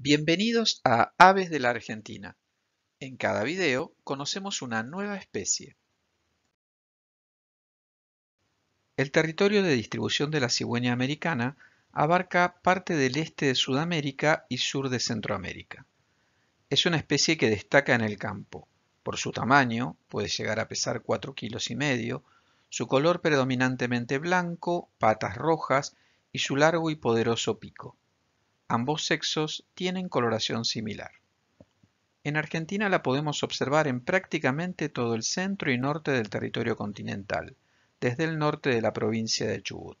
Bienvenidos a Aves de la Argentina. En cada video conocemos una nueva especie. El territorio de distribución de la cigüeña americana abarca parte del este de Sudamérica y sur de Centroamérica. Es una especie que destaca en el campo. Por su tamaño, puede llegar a pesar 4 kilos y medio, su color predominantemente blanco, patas rojas y su largo y poderoso pico. Ambos sexos tienen coloración similar. En Argentina la podemos observar en prácticamente todo el centro y norte del territorio continental, desde el norte de la provincia de Chubut.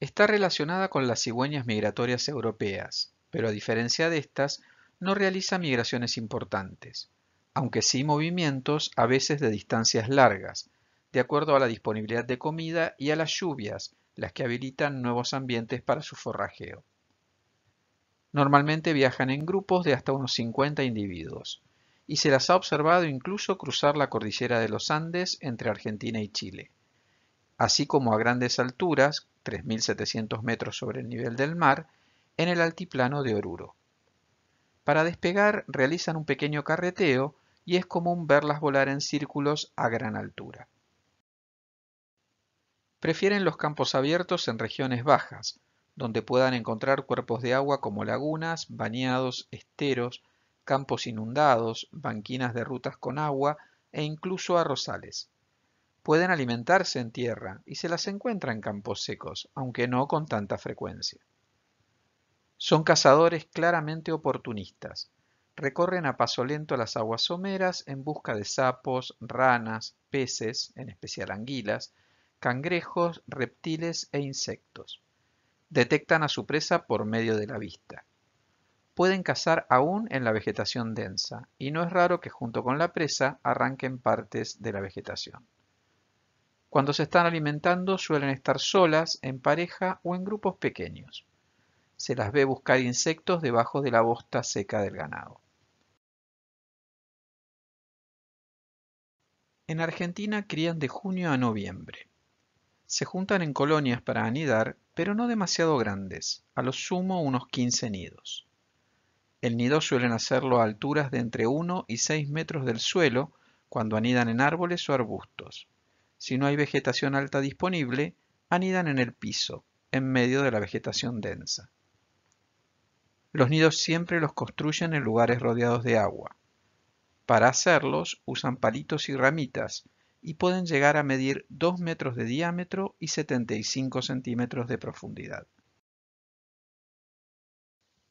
Está relacionada con las cigüeñas migratorias europeas, pero a diferencia de estas, no realiza migraciones importantes, aunque sí movimientos a veces de distancias largas, de acuerdo a la disponibilidad de comida y a las lluvias, las que habilitan nuevos ambientes para su forrajeo. Normalmente viajan en grupos de hasta unos 50 individuos, y se las ha observado incluso cruzar la cordillera de los Andes entre Argentina y Chile, así como a grandes alturas, 3.700 metros sobre el nivel del mar, en el altiplano de Oruro. Para despegar realizan un pequeño carreteo y es común verlas volar en círculos a gran altura. Prefieren los campos abiertos en regiones bajas, donde puedan encontrar cuerpos de agua como lagunas, bañados, esteros, campos inundados, banquinas de rutas con agua e incluso arrozales. Pueden alimentarse en tierra y se las encuentra en campos secos, aunque no con tanta frecuencia. Son cazadores claramente oportunistas. Recorren a paso lento las aguas someras en busca de sapos, ranas, peces, en especial anguilas, cangrejos, reptiles e insectos. Detectan a su presa por medio de la vista. Pueden cazar aún en la vegetación densa y no es raro que junto con la presa arranquen partes de la vegetación. Cuando se están alimentando suelen estar solas, en pareja o en grupos pequeños. Se las ve buscar insectos debajo de la bosta seca del ganado. En Argentina crían de junio a noviembre. Se juntan en colonias para anidar, pero no demasiado grandes, a lo sumo unos 15 nidos. El nido suelen hacerlo a alturas de entre 1 y 6 metros del suelo cuando anidan en árboles o arbustos. Si no hay vegetación alta disponible, anidan en el piso, en medio de la vegetación densa. Los nidos siempre los construyen en lugares rodeados de agua. Para hacerlos usan palitos y ramitas, y pueden llegar a medir 2 metros de diámetro y 75 centímetros de profundidad.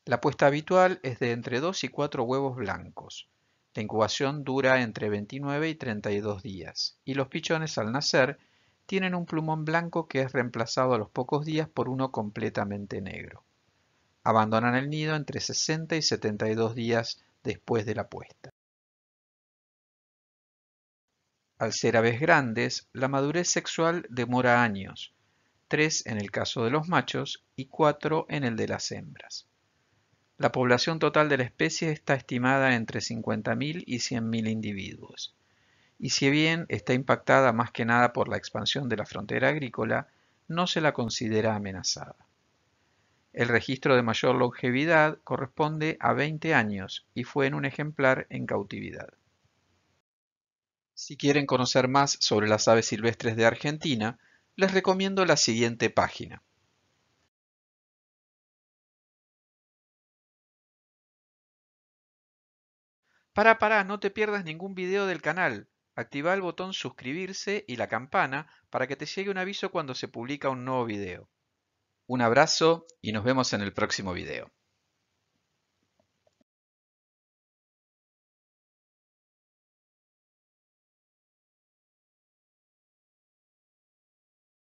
La puesta habitual es de entre 2 y 4 huevos blancos. La incubación dura entre 29 y 32 días y los pichones al nacer tienen un plumón blanco que es reemplazado a los pocos días por uno completamente negro. Abandonan el nido entre 60 y 72 días después de la puesta. Al ser aves grandes, la madurez sexual demora años, tres en el caso de los machos y cuatro en el de las hembras. La población total de la especie está estimada entre 50.000 y 100.000 individuos. Y si bien está impactada más que nada por la expansión de la frontera agrícola, no se la considera amenazada. El registro de mayor longevidad corresponde a 20 años y fue en un ejemplar en cautividad. Si quieren conocer más sobre las aves silvestres de Argentina, les recomiendo la siguiente página. Para, para, no te pierdas ningún video del canal. Activa el botón suscribirse y la campana para que te llegue un aviso cuando se publica un nuevo video. Un abrazo y nos vemos en el próximo video.